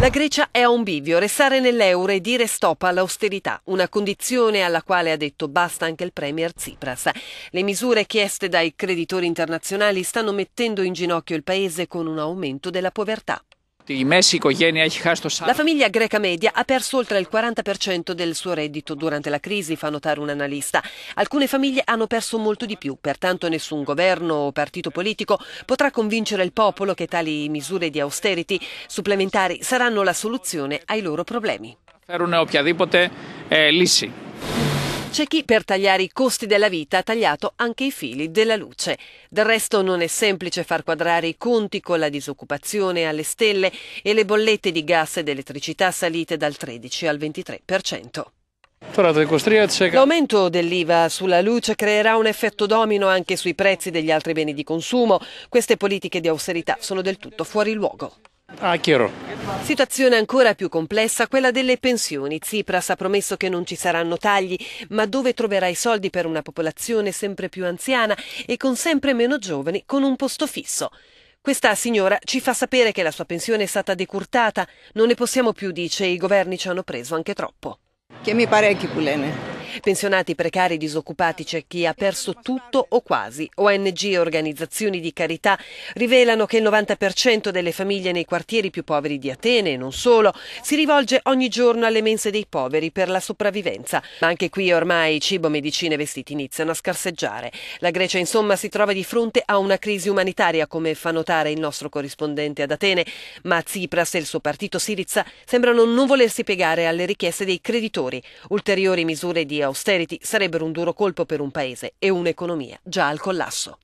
La Grecia è a un bivio, restare nell'euro e dire stop all'austerità, una condizione alla quale ha detto basta anche il Premier Tsipras. Le misure chieste dai creditori internazionali stanno mettendo in ginocchio il paese con un aumento della povertà. La famiglia greca media ha perso oltre il 40% del suo reddito durante la crisi, fa notare un analista. Alcune famiglie hanno perso molto di più, pertanto nessun governo o partito politico potrà convincere il popolo che tali misure di austerity supplementari saranno la soluzione ai loro problemi. Fare una eh, lì c'è chi per tagliare i costi della vita ha tagliato anche i fili della luce. Del resto non è semplice far quadrare i conti con la disoccupazione alle stelle e le bollette di gas ed elettricità salite dal 13 al 23%. L'aumento dell'IVA sulla luce creerà un effetto domino anche sui prezzi degli altri beni di consumo. Queste politiche di austerità sono del tutto fuori luogo. Ah, chiaro. Situazione ancora più complessa quella delle pensioni. Tsipras ha promesso che non ci saranno tagli, ma dove troverà i soldi per una popolazione sempre più anziana e con sempre meno giovani con un posto fisso? Questa signora ci fa sapere che la sua pensione è stata decurtata. Non ne possiamo più, dice, i governi ci hanno preso anche troppo. Che mi pare anche pulene. Pensionati precari disoccupati c'è chi ha perso tutto o quasi. ONG e organizzazioni di carità rivelano che il 90% delle famiglie nei quartieri più poveri di Atene e non solo si rivolge ogni giorno alle mense dei poveri per la sopravvivenza. Ma anche qui ormai cibo, medicine e vestiti iniziano a scarseggiare. La Grecia insomma si trova di fronte a una crisi umanitaria come fa notare il nostro corrispondente ad Atene, ma Tsipras e il suo partito Siriza sembrano non volersi piegare alle richieste dei creditori. Ulteriori misure di di austerity sarebbero un duro colpo per un paese e un'economia già al collasso.